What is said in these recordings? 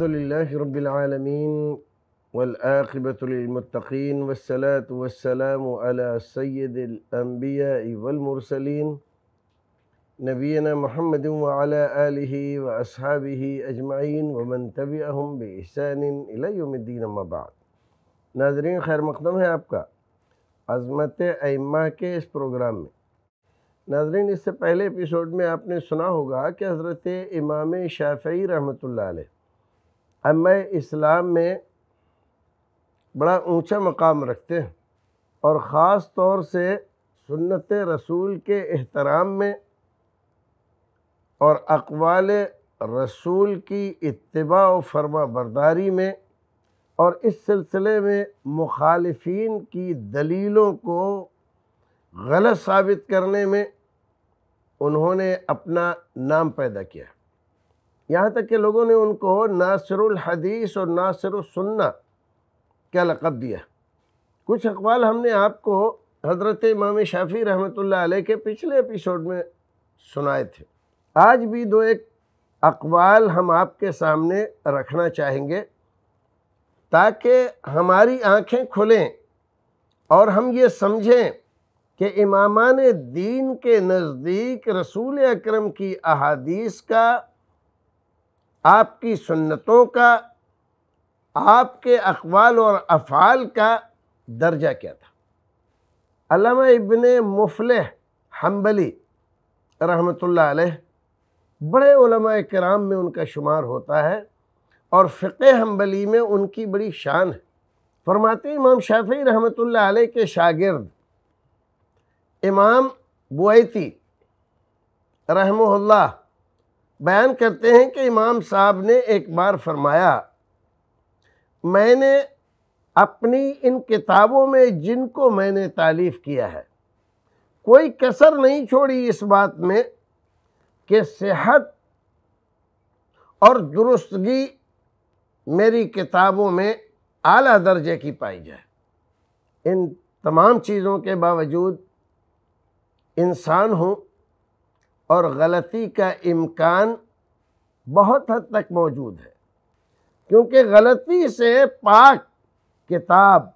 الحمد لله رب العالمين والآخبة للمتقين والصلاة والسلام على سيد الأنبياء والمرسلين نبينا محمد وعلى آله وأصحابه أجمعين ومن تبعهم بإحسان إلى يوم الدين ما بعد ناظرين خير مقدم ہے آپ کا عظمت ائمہ کے اس پروگرام میں ناظرین اس سے پہلے اپیسوڈ میں آپ نے سنا ہوگا کہ حضرت امام شافعی رحمت اللہ علیہ امہ اسلام میں بڑا اونچا مقام رکھتے ہیں اور خاص طور سے سنت رسول کے احترام میں اور اقوال رسول کی اتباع و فرما برداری میں اور اس سلسلے میں مخالفین کی دلیلوں کو غلط ثابت کرنے میں انہوں نے اپنا نام پیدا کیا یہاں تک کہ لوگوں نے ان کو ناصر الحدیث اور ناصر السنہ کیا لقب دیا کچھ اقوال ہم نے آپ کو حضرت امام شافی رحمۃ اللہ علیہ کے پچھلے ایپیسوڈ میں سنائے تھے آج بھی دو ایک اقوال ہم آپ کے سامنے رکھنا چاہیں گے تاکہ ہماری آنکھیں کھلیں اور ہم یہ سمجھیں کہ امامان دین کے نزدیک رسول اکرم کی احادیث کا آپ کی سنتوں کا آپ کے اقوال اور افعال کا درجہ کیا تھا علامہ ابن مفلح حنبلی رحمۃ اللہ علیہ بڑے علماء کرام میں ان کا شمار ہوتا ہے اور فقہ حنبلی میں ان کی بڑی شان ہے ہیں امام شافعی رحمۃ اللہ علیہ کے شاگرد امام بویتی رحمہ اللہ بیان کرتے ہیں کہ امام صاحب نے ایک بار فرمایا میں نے اپنی ان کتابوں میں جن کو میں نے تعلیف کیا ہے کوئی کسر نہیں چھوڑی اس بات میں کہ صحت اور درستگی میری کتابوں میں اعلیٰ درجے کی پائی جائے ان تمام چیزوں کے باوجود انسان ہوں اور غلطی کا امکان بہت حد تک موجود ہے کیونکہ غلطی سے پاک کتاب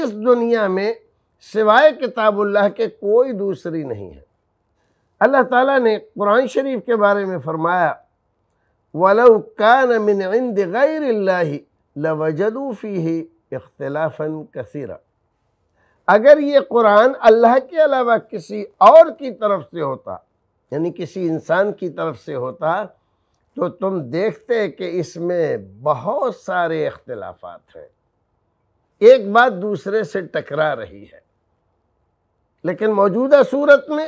اس دنیا میں سوائے کتاب اللہ کے کوئی دوسری نہیں ہے اللہ تعالیٰ نے قرآن شریف کے بارے میں فرمایا وَلَوْ كَانَ مِنْ عِنْدِ غَيْرِ اللَّهِ لَوَجَدُوا فِيهِ اِخْتِلَافًا كَثِيرًا اگر یہ قرآن اللہ کے علاوہ کسی اور کی طرف سے ہوتا یعنی کسی انسان کی طرف سے ہوتا تو تم دیکھتے کہ اس میں بہت سارے اختلافات ہیں ایک بات دوسرے سے ٹکرا رہی ہے لیکن موجودہ صورت میں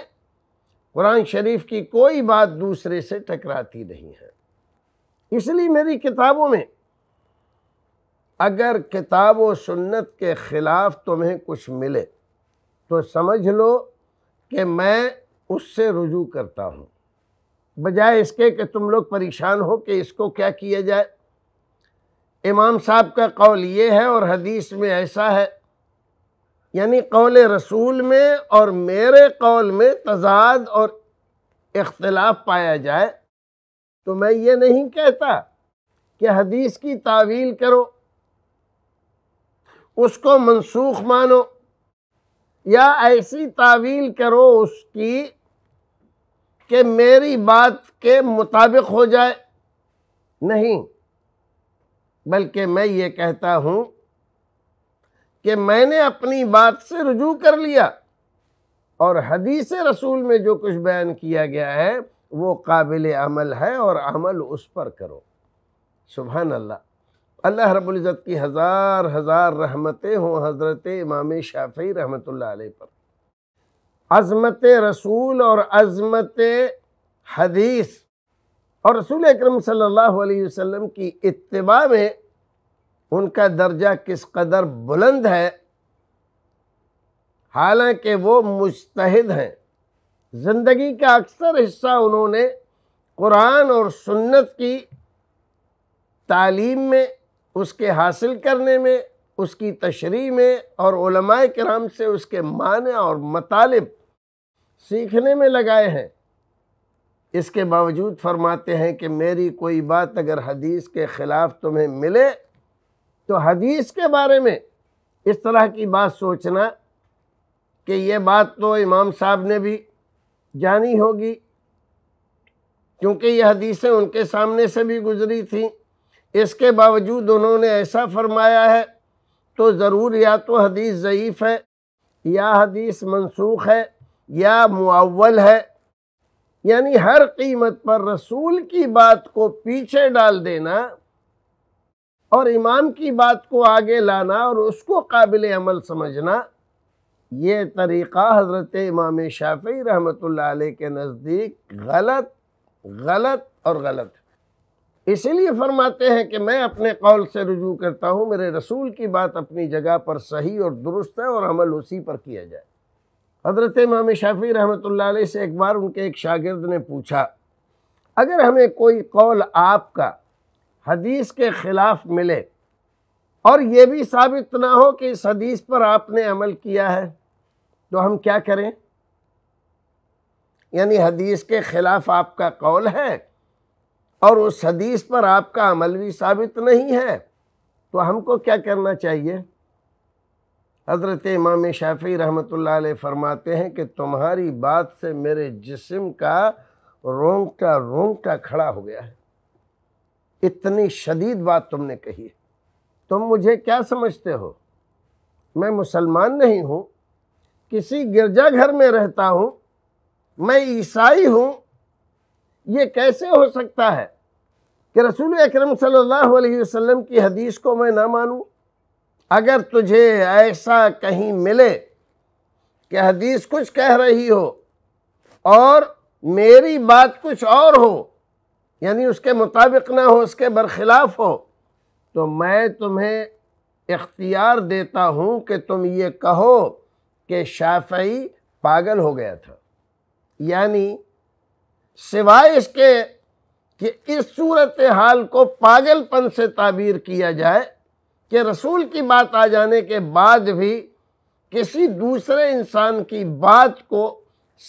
قرآن شریف کی کوئی بات دوسرے سے ٹکراتی نہیں ہے اس لیے میری کتابوں میں اگر کتاب و سنت کے خلاف تمہیں کچھ ملے تو سمجھ لو کہ میں اس سے رجوع کرتا ہوں بجائے اس کے کہ تم لوگ پریشان ہو کہ اس کو کیا کیا جائے امام صاحب کا قول یہ ہے اور حدیث میں ایسا ہے یعنی قول رسول میں اور میرے قول میں تضاد اور اختلاف پایا جائے تو میں یہ نہیں کہتا کہ حدیث کی تعویل کرو اس کو منسوخ مانو یا ایسی تعویل کرو اس کی کہ میری بات کے مطابق ہو جائے نہیں بلکہ میں یہ کہتا ہوں کہ میں نے اپنی بات سے رجوع کر لیا اور حدیث رسول میں جو کچھ بیان کیا گیا ہے وہ قابل عمل ہے اور عمل اس پر کرو سبحان اللہ اللہ رب العزت کی ہزار ہزار رحمتیں ہوں حضرت امام شافعی رحمۃ اللہ علیہ پر عظمت رسول اور عظمت حدیث اور رسول اکرم صلی اللہ علیہ وسلم کی اتباع میں ان کا درجہ کس قدر بلند ہے حالانکہ وہ مجتہد ہیں زندگی کا اکثر حصہ انہوں نے قرآن اور سنت کی تعلیم میں اس کے حاصل کرنے میں اس کی تشریح میں اور علماء کرام سے اس کے معنی اور مطالب سیکھنے میں لگائے ہیں اس کے باوجود فرماتے ہیں کہ میری کوئی بات اگر حدیث کے خلاف تمہیں ملے تو حدیث کے بارے میں اس طرح کی بات سوچنا کہ یہ بات تو امام صاحب نے بھی جانی ہوگی کیونکہ یہ حدیثیں ان کے سامنے سے بھی گزری تھیں اس کے باوجود انہوں نے ایسا فرمایا ہے تو ضرور یا تو حدیث ضعیف ہے یا حدیث منسوخ ہے یا معول ہے یعنی ہر قیمت پر رسول کی بات کو پیچھے ڈال دینا اور امام کی بات کو آگے لانا اور اس کو قابل عمل سمجھنا یہ طریقہ حضرت امام شافعی رحمۃ اللہ علیہ کے نزدیک غلط غلط اور غلط اسی لیے فرماتے ہیں کہ میں اپنے قول سے رجوع کرتا ہوں میرے رسول کی بات اپنی جگہ پر صحیح اور درست ہے اور عمل اسی پر کیا جائے حضرت امام شافی رحمۃ اللہ علیہ سے ایک بار ان کے ایک شاگرد نے پوچھا اگر ہمیں کوئی قول آپ کا حدیث کے خلاف ملے اور یہ بھی ثابت نہ ہو کہ اس حدیث پر آپ نے عمل کیا ہے تو ہم کیا کریں یعنی حدیث کے خلاف آپ کا قول ہے اور اس حدیث پر آپ کا عمل بھی ثابت نہیں ہے تو ہم کو کیا کرنا چاہیے حضرت امام شافی رحمۃ اللہ علیہ فرماتے ہیں کہ تمہاری بات سے میرے جسم کا رونگٹا رونگٹا کھڑا ہو گیا ہے اتنی شدید بات تم نے کہی ہے تم مجھے کیا سمجھتے ہو میں مسلمان نہیں ہوں کسی گرجا گھر میں رہتا ہوں میں عیسائی ہوں یہ کیسے ہو سکتا ہے کہ رسول اکرم صلی اللہ علیہ وسلم کی حدیث کو میں نہ مانوں اگر تجھے ایسا کہیں ملے کہ حدیث کچھ کہہ رہی ہو اور میری بات کچھ اور ہو یعنی اس کے مطابق نہ ہو اس کے برخلاف ہو تو میں تمہیں اختیار دیتا ہوں کہ تم یہ کہو کہ شافعی پاگل ہو گیا تھا یعنی سوائے اس کے کہ اس صورت حال کو پاگل پن سے تعبیر کیا جائے کہ رسول کی بات آ جانے کے بعد بھی کسی دوسرے انسان کی بات کو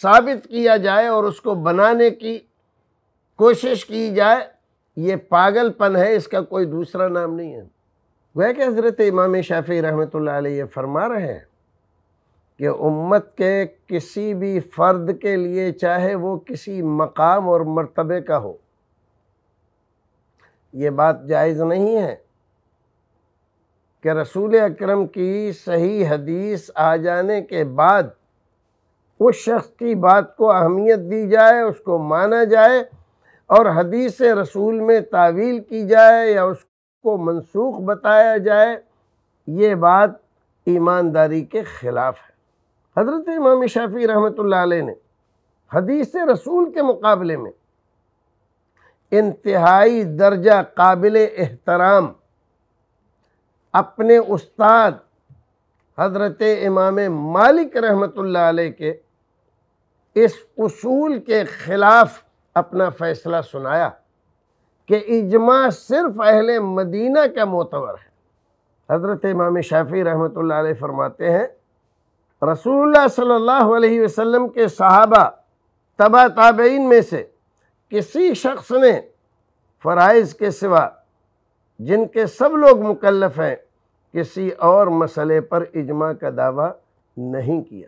ثابت کیا جائے اور اس کو بنانے کی کوشش کی جائے یہ پاگل پن ہے اس کا کوئی دوسرا نام نہیں ہے وہ کہ حضرت امام شافی رحمۃ اللہ علیہ یہ فرما رہے ہیں کہ امت کے کسی بھی فرد کے لیے چاہے وہ کسی مقام اور مرتبے کا ہو یہ بات جائز نہیں ہے کہ رسول اکرم کی صحیح حدیث آ جانے کے بعد اس شخص کی بات کو اہمیت دی جائے اس کو مانا جائے اور حدیث رسول میں تعویل کی جائے یا اس کو منسوخ بتایا جائے یہ بات ایمانداری کے خلاف ہے حضرت امام شافی رحمۃ اللہ علیہ نے حدیث رسول کے مقابلے میں انتہائی درجہ قابل احترام اپنے استاد حضرت امام مالک رحمۃ اللہ علیہ کے اس اصول کے خلاف اپنا فیصلہ سنایا کہ اجماع صرف اہل مدینہ کا معتور ہے حضرت امام شافی رحمۃ اللہ علیہ فرماتے ہیں رسول اللہ صلی اللہ علیہ وسلم کے صحابہ تبا تابعین میں سے کسی شخص نے فرائض کے سوا جن کے سب لوگ مکلف ہیں کسی اور مسئلے پر اجماع کا دعویٰ نہیں کیا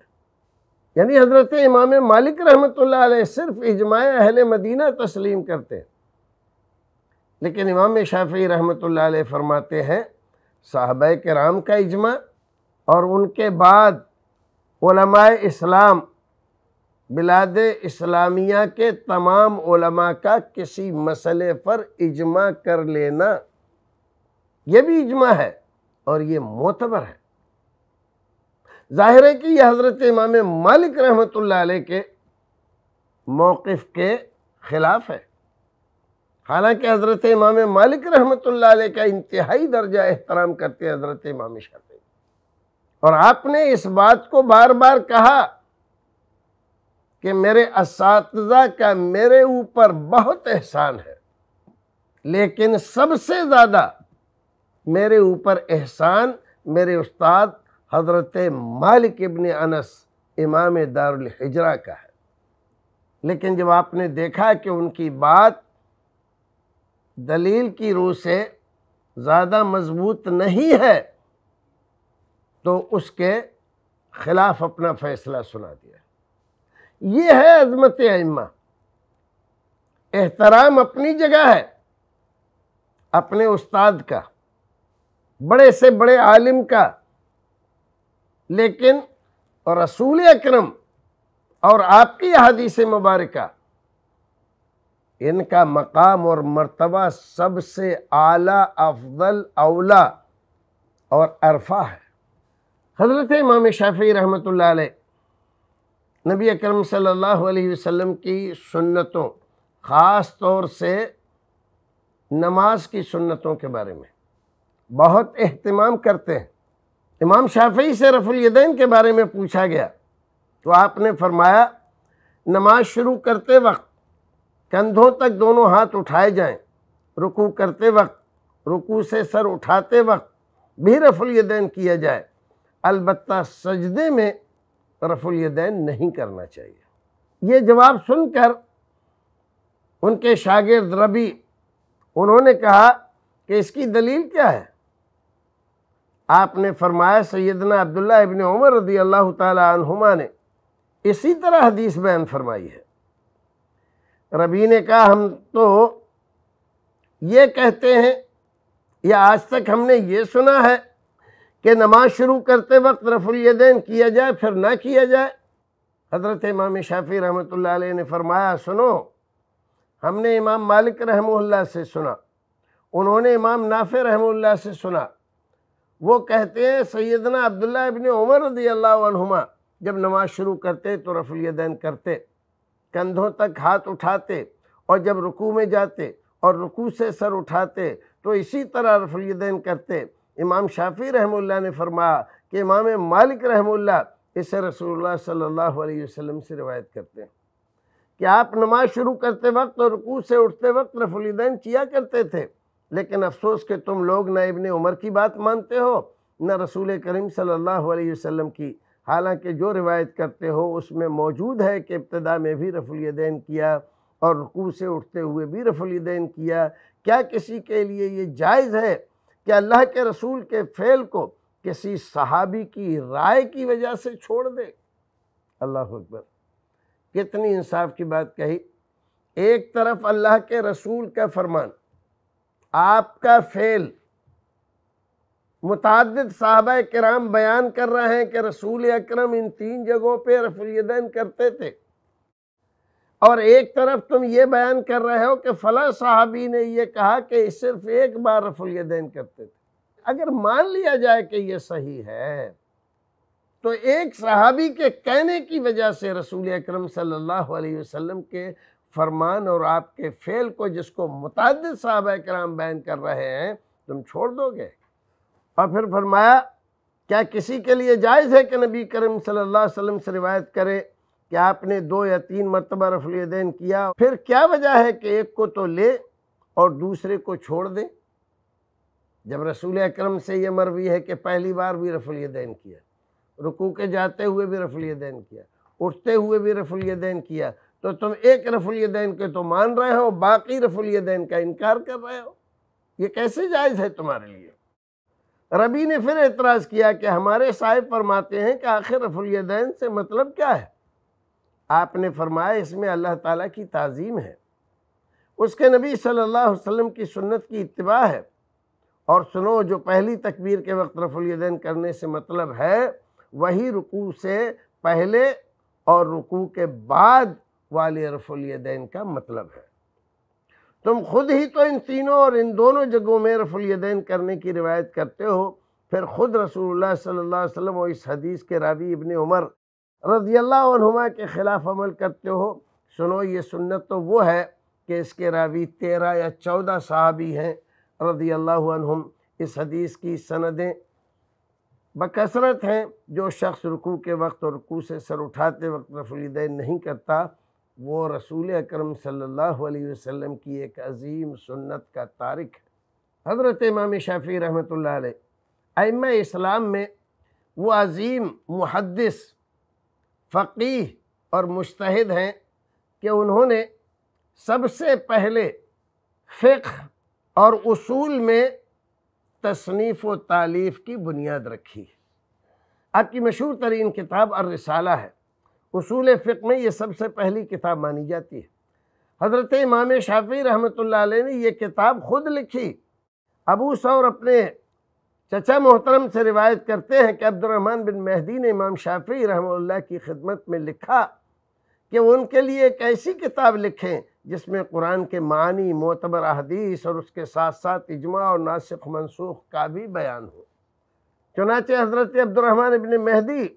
یعنی حضرت امام مالک رحمۃ اللہ علیہ صرف اجماع اہل مدینہ تسلیم کرتے ہیں لیکن امام شافعی رحمۃ اللہ علیہ فرماتے ہیں صحابہ کرام کا اجماع اور ان کے بعد علماء اسلام بلاد اسلامیہ کے تمام علماء کا کسی مسئلے پر اجماع کر لینا یہ بھی اجماع ہے اور یہ معتبر ہے ظاہر ہے کہ یہ حضرت امام مالک رحمت اللہ علیہ کے موقف کے خلاف ہے حالانکہ حضرت امام مالک رحمت اللہ علیہ کا انتہائی درجہ احترام کرتے حضرت امام شافعی اور آپ نے اس بات کو بار بار کہا کہ میرے اساتذہ کا میرے اوپر بہت احسان ہے لیکن سب سے زیادہ میرے اوپر احسان میرے استاد حضرت مالک ابن انس امام دار الحجرہ کا ہے لیکن جب آپ نے دیکھا کہ ان کی بات دلیل کی روح سے زیادہ مضبوط نہیں ہے تو اس کے خلاف اپنا فیصلہ سنا دیا یہ ہے عظمت ائمہ احترام اپنی جگہ ہے اپنے استاد کا بڑے سے بڑے عالم کا لیکن رسول اکرم اور آپ کی حدیث مبارکہ ان کا مقام اور مرتبہ سب سے اعلیٰ افضل اولا اور عرفہ ہے حضرت امام شافی رحمۃ اللہ علیہ نبی اکرم صلی اللہ علیہ وسلم کی سنتوں خاص طور سے نماز کی سنتوں کے بارے میں بہت اہتمام کرتے ہیں امام شافعی سے رف الیدین کے بارے میں پوچھا گیا تو آپ نے فرمایا نماز شروع کرتے وقت کندھوں تک دونوں ہاتھ اٹھائے جائیں رکو کرتے وقت رکو سے سر اٹھاتے وقت بھی رف الیدین کیا جائے البتہ سجدے میں رف الیدین نہیں کرنا چاہیے یہ جواب سن کر ان کے شاگرد ربی انہوں نے کہا کہ اس کی دلیل کیا ہے آپ نے فرمایا سیدنا عبداللہ ابن عمر رضی اللہ تعالی عنہما نے اسی طرح حدیث بیان فرمائی ہے ربی نے کہا ہم تو یہ کہتے ہیں یا آج تک ہم نے یہ سنا ہے کہ نماز شروع کرتے وقت رفع الیدین کیا جائے پھر نہ کیا جائے حضرت امام شافی رحمۃ اللہ علیہ نے فرمایا سنو ہم نے امام مالک رحمہ اللہ سے سنا انہوں نے امام نافع رحمہ اللہ سے سنا وہ کہتے ہیں سیدنا عبداللہ ابن عمر رضی اللہ عنہما جب نماز شروع کرتے تو رفع الیدین کرتے کندھوں تک ہاتھ اٹھاتے اور جب رکوع میں جاتے اور رکوع سے سر اٹھاتے تو اسی طرح رفع الیدین کرتے امام شافی رحم اللہ نے فرمایا کہ امام مالک رحم اللہ اسے رسول اللہ صلی اللہ علیہ وسلم سے روایت کرتے ہیں کہ آپ نماز شروع کرتے وقت اور رکوع سے اٹھتے وقت رف الیدین کیا کرتے تھے لیکن افسوس کہ تم لوگ نہ ابن عمر کی بات مانتے ہو نہ رسول کریم صلی اللہ علیہ وسلم کی حالانکہ جو روایت کرتے ہو اس میں موجود ہے کہ ابتدا میں بھی رفع الیدین کیا اور رکوع سے اٹھتے ہوئے بھی رفع الیدین کیا کیا کسی کے لیے یہ جائز ہے کہ اللہ کے رسول کے فعل کو کسی صحابی کی رائے کی وجہ سے چھوڑ دے اللہ اکبر کتنی انصاف کی بات کہی ایک طرف اللہ کے رسول کا فرمان آپ کا فعل متعدد صحابہ کرام بیان کر رہے ہیں کہ رسول اکرم ان تین جگہوں پہ کرتے تھے اور ایک طرف تم یہ بیان کر رہے ہو کہ فلاں صحابی نے یہ کہا کہ صرف ایک بار الیدین کرتے تھے اگر مان لیا جائے کہ یہ صحیح ہے تو ایک صحابی کے کہنے کی وجہ سے رسول اکرم صلی اللہ علیہ وسلم کے فرمان اور آپ کے فعل کو جس کو متعدد صحابہ کرام بیان کر رہے ہیں تم چھوڑ دو گے اور پھر فرمایا کیا کسی کے لیے جائز ہے کہ نبی کرم صلی اللہ علیہ وسلم سے روایت کرے کہ آپ نے دو یا تین مرتبہ رفع دین کیا پھر کیا وجہ ہے کہ ایک کو تو لے اور دوسرے کو چھوڑ دیں جب رسول اکرم سے یہ مروی ہے کہ پہلی بار بھی رفع دین کیا رکو کے جاتے ہوئے بھی رفع دین کیا اٹھتے ہوئے بھی رفع دین کیا تو تم ایک رف الیدین کے تو مان رہے ہو باقی رف الیدین کا انکار کر رہے ہو یہ کیسے جائز ہے تمہارے لیے ربی نے پھر اعتراض کیا کہ ہمارے صاحب فرماتے ہیں کہ آخر رف الیدین سے مطلب کیا ہے آپ نے فرمایا اس میں اللہ تعالیٰ کی تعظیم ہے اس کے نبی صلی اللہ علیہ وسلم کی سنت کی اتباع ہے اور سنو جو پہلی تکبیر کے وقت رف الیدین کرنے سے مطلب ہے وہی رکوع سے پہلے اور رکوع کے بعد والی رف الیدین کا مطلب ہے تم خود ہی تو ان تینوں اور ان دونوں جگہوں میں رف الیدین کرنے کی روایت کرتے ہو پھر خود رسول اللہ صلی اللہ علیہ وسلم اور اس حدیث کے راوی ابن عمر رضی اللہ عنہما کے خلاف عمل کرتے ہو سنو یہ سنت تو وہ ہے کہ اس کے راوی تیرہ یا چودہ صحابی ہیں رضی اللہ عنہم اس حدیث کی سندیں بکثرت ہیں جو شخص رکوع کے وقت اور رکوع سے سر اٹھاتے وقت رف الیدین نہیں کرتا وہ رسول اکرم صلی اللہ علیہ وسلم کی ایک عظیم سنت کا تارک ہے حضرت امام شافی رحمۃ اللہ علیہ ائمہ اسلام میں وہ عظیم محدث فقی اور مشتحد ہیں کہ انہوں نے سب سے پہلے فقہ اور اصول میں تصنیف و تعلیف کی بنیاد رکھی آپ کی مشہور ترین کتاب الرسالہ ہے اصول فق میں یہ سب سے پہلی کتاب مانی جاتی ہے حضرت امام شافی رحمۃ اللہ علیہ نے یہ کتاب خود لکھی ابو سور اپنے چچا محترم سے روایت کرتے ہیں کہ عبد الرحمن بن مہدی نے امام شافی رحمۃ اللہ کی خدمت میں لکھا کہ وہ ان کے لیے ایک ایسی کتاب لکھیں جس میں قرآن کے معنی معتبر احادیث اور اس کے ساتھ ساتھ اجماع اور ناسخ منسوخ کا بھی بیان ہو چنانچہ حضرت عبد الرحمن بن مہدی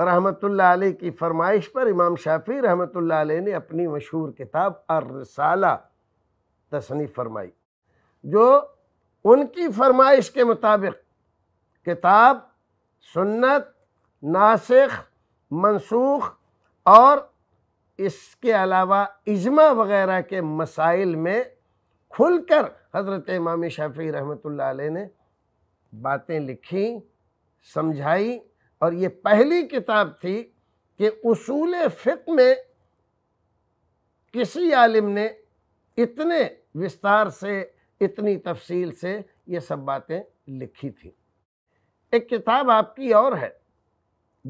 رحمۃ اللہ علیہ کی فرمائش پر امام شافی رحمۃ اللہ علیہ نے اپنی مشہور کتاب الرسالہ تصنیف فرمائی جو ان کی فرمائش کے مطابق کتاب سنت ناسخ منسوخ اور اس کے علاوہ اجماع وغیرہ کے مسائل میں کھل کر حضرت امام شافی رحمۃ اللہ علیہ نے باتیں لکھیں سمجھائیں اور یہ پہلی کتاب تھی کہ اصول فقہ میں کسی عالم نے اتنے وستار سے اتنی تفصیل سے یہ سب باتیں لکھی تھی ایک کتاب آپ کی اور ہے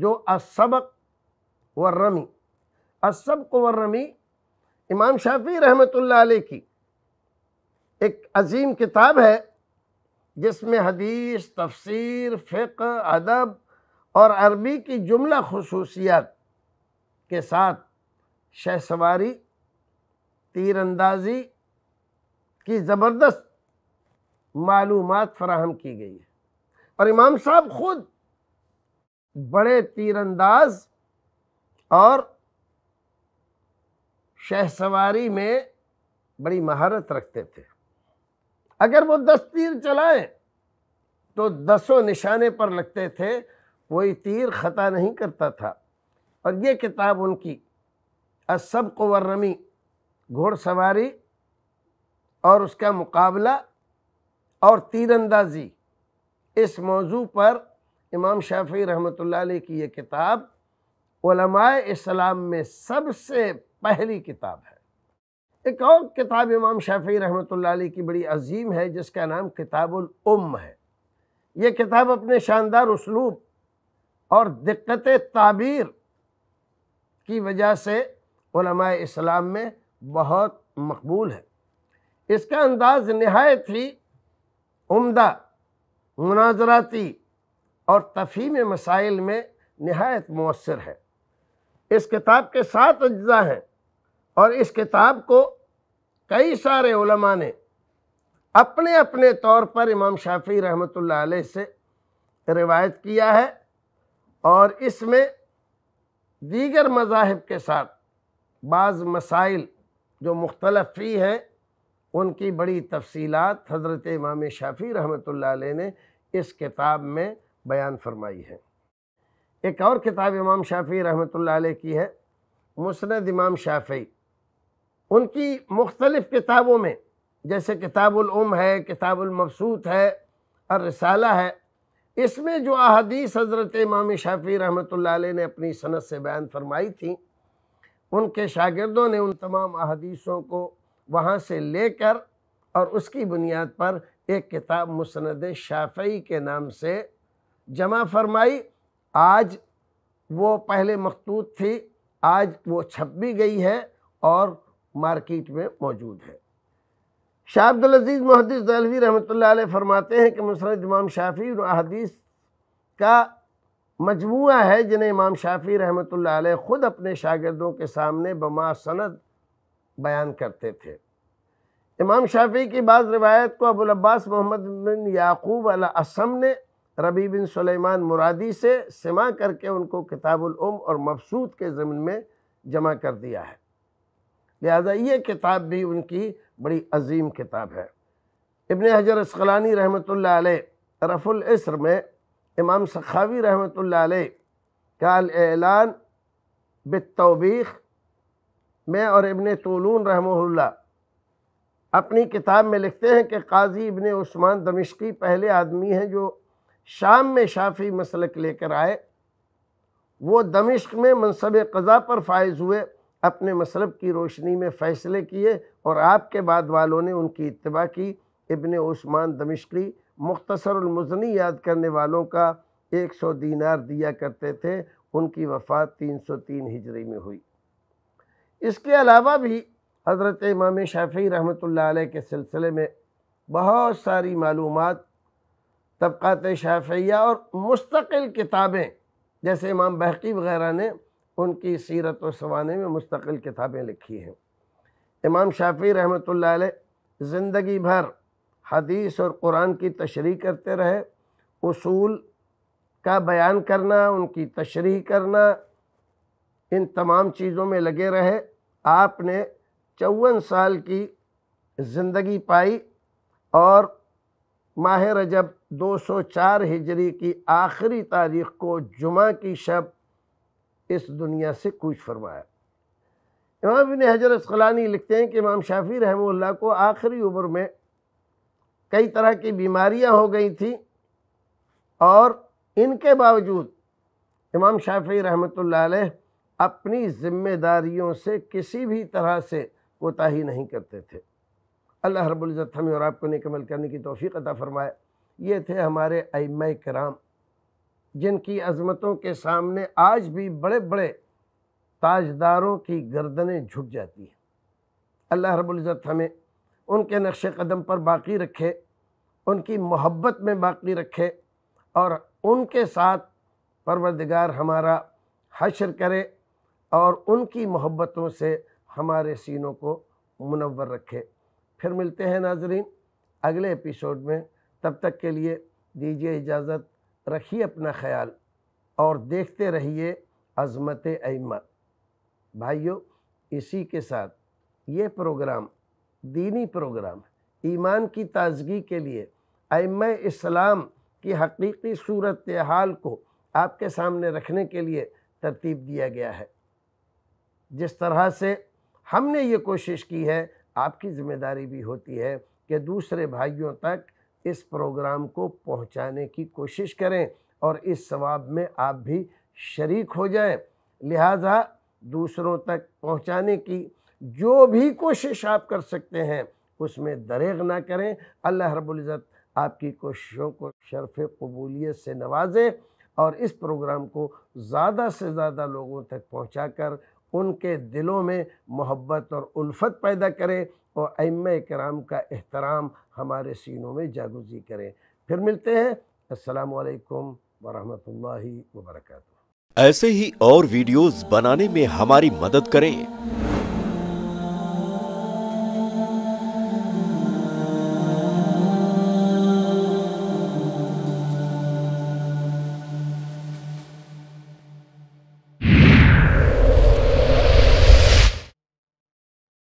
جو السبق والرمی السبق والرمی امام شافی رحمۃ اللہ علیہ کی ایک عظیم کتاب ہے جس میں حدیث تفسیر فقہ ادب اور عربی کی جملہ خصوصیات کے ساتھ شہ سواری تیر اندازی کی زبردست معلومات فراہم کی گئی ہے اور امام صاحب خود بڑے تیر انداز اور شہ سواری میں بڑی مہارت رکھتے تھے اگر وہ دس تیر چلائیں تو دسوں نشانے پر لگتے تھے وہی تیر خطا نہیں کرتا تھا اور یہ کتاب ان کی اصب ورمی گھوڑ سواری اور اس کا مقابلہ اور تیر اندازی اس موضوع پر امام شافعی رحمۃ اللہ علیہ کی یہ کتاب علماء اسلام میں سب سے پہلی کتاب ہے ایک اور کتاب امام شافی رحمۃ اللہ علیہ کی بڑی عظیم ہے جس کا نام کتاب الام ہے یہ کتاب اپنے شاندار اسلوب اور دقت تعبیر کی وجہ سے علماء اسلام میں بہت مقبول ہے اس کا انداز نہایت ہی عمدہ مناظراتی اور تفہیم مسائل میں نہایت مؤثر ہے اس کتاب کے سات اجزاء ہیں اور اس کتاب کو کئی سارے علماء نے اپنے اپنے طور پر امام شافی رحمۃ اللہ علیہ سے روایت کیا ہے اور اس میں دیگر مذاہب کے ساتھ بعض مسائل جو مختلف فی ہیں ان کی بڑی تفصیلات حضرت امام شافی رحمۃ اللہ علیہ نے اس کتاب میں بیان فرمائی ہے ایک اور کتاب امام شافی رحمۃ اللہ علیہ کی ہے مسند امام شافعی ان کی مختلف کتابوں میں جیسے کتاب العم ہے کتاب المبسوط ہے الرسالہ ہے اس میں جو احادیث حضرت امام شافی رحمۃ اللہ علیہ نے اپنی صنعت سے بیان فرمائی تھیں ان کے شاگردوں نے ان تمام احادیثوں کو وہاں سے لے کر اور اس کی بنیاد پر ایک کتاب مسند شافعی کے نام سے جمع فرمائی آج وہ پہلے مخطوط تھی آج وہ چھپ بھی گئی ہے اور مارکیٹ میں موجود ہے شاہ عبدالعزیز محدث الوی رحمۃ اللہ علیہ فرماتے ہیں کہ مصر امام شافی احادیث کا مجموعہ ہے جنہیں امام شافی رحمۃ اللہ علیہ خود اپنے شاگردوں کے سامنے بما سند بیان کرتے تھے امام شافی کی بعض روایت کو ابو العباس محمد بن یعقوب علاسم نے ربی بن سلیمان مرادی سے سما کر کے ان کو کتاب العم اور مفسود کے ضمن میں جمع کر دیا ہے لہذا یہ کتاب بھی ان کی بڑی عظیم کتاب ہے ابن حجر اسقلانی رحمۃ اللہ علیہ رف العصر میں امام سخاوی رحمۃ اللہ علیہ کا اعلان بالتوبیخ میں اور ابن طولون رحمۃ اللہ اپنی کتاب میں لکھتے ہیں کہ قاضی ابن عثمان دمشقی پہلے آدمی ہیں جو شام میں شافی مسلک لے کر آئے وہ دمشق میں منصب قضا پر فائز ہوئے اپنے مصرب کی روشنی میں فیصلے کیے اور آپ کے بعد والوں نے ان کی اتباع کی ابن عثمان دمشقی مختصر المزنی یاد کرنے والوں کا ایک سو دینار دیا کرتے تھے ان کی وفات تین سو تین ہجری میں ہوئی اس کے علاوہ بھی حضرت امام شافعی رحمۃ اللہ علیہ کے سلسلے میں بہت ساری معلومات طبقات شافیہ اور مستقل کتابیں جیسے امام بحقی وغیرہ نے ان کی سیرت و سوانے میں مستقل کتابیں لکھی ہیں امام شافی رحمۃ اللہ علیہ زندگی بھر حدیث اور قرآن کی تشریح کرتے رہے اصول کا بیان کرنا ان کی تشریح کرنا ان تمام چیزوں میں لگے رہے آپ نے چون سال کی زندگی پائی اور ماہ رجب دو سو چار ہجری کی آخری تاریخ کو جمعہ کی شب اس دنیا سے کوچ فرمایا امام ابن حجر اسقلانی لکھتے ہیں کہ امام شافی رحمہ اللہ کو آخری عمر میں کئی طرح کی بیماریاں ہو گئی تھیں اور ان کے باوجود امام شافی رحمۃ اللہ علیہ اپنی ذمہ داریوں سے کسی بھی طرح سے کوتاہی نہیں کرتے تھے اللہ رب العزت ہمیں اور آپ کو نیک عمل کرنے کی توفیق عطا فرمائے یہ تھے ہمارے ایمہ کرام جن کی عظمتوں کے سامنے آج بھی بڑے بڑے تاجداروں کی گردنیں جھک جاتی ہیں اللہ رب العزت ہمیں ان کے نقش قدم پر باقی رکھے ان کی محبت میں باقی رکھے اور ان کے ساتھ پروردگار ہمارا حشر کرے اور ان کی محبتوں سے ہمارے سینوں کو منور رکھے پھر ملتے ہیں ناظرین اگلے ایپیسوڈ میں تب تک کے لیے دیجیے اجازت رکھیے اپنا خیال اور دیکھتے رہیے عظمت ائمہ بھائیو اسی کے ساتھ یہ پروگرام دینی پروگرام ایمان کی تازگی کے لیے ائمہ اسلام کی حقیقی صورت حال کو آپ کے سامنے رکھنے کے لیے ترتیب دیا گیا ہے جس طرح سے ہم نے یہ کوشش کی ہے آپ کی ذمہ داری بھی ہوتی ہے کہ دوسرے بھائیوں تک اس پروگرام کو پہنچانے کی کوشش کریں اور اس ثواب میں آپ بھی شریک ہو جائیں لہٰذا دوسروں تک پہنچانے کی جو بھی کوشش آپ کر سکتے ہیں اس میں دریغ نہ کریں اللہ رب العزت آپ کی کوششوں کو شرف قبولیت سے نوازے اور اس پروگرام کو زیادہ سے زیادہ لوگوں تک پہنچا کر ان کے دلوں میں محبت اور الفت پیدا کرے اور ام کرام کا احترام ہمارے سینوں میں جاگوزی کرے پھر ملتے ہیں السلام علیکم ورحمۃ اللہ وبرکاتہ ایسے ہی اور ویڈیوز بنانے میں ہماری مدد کریں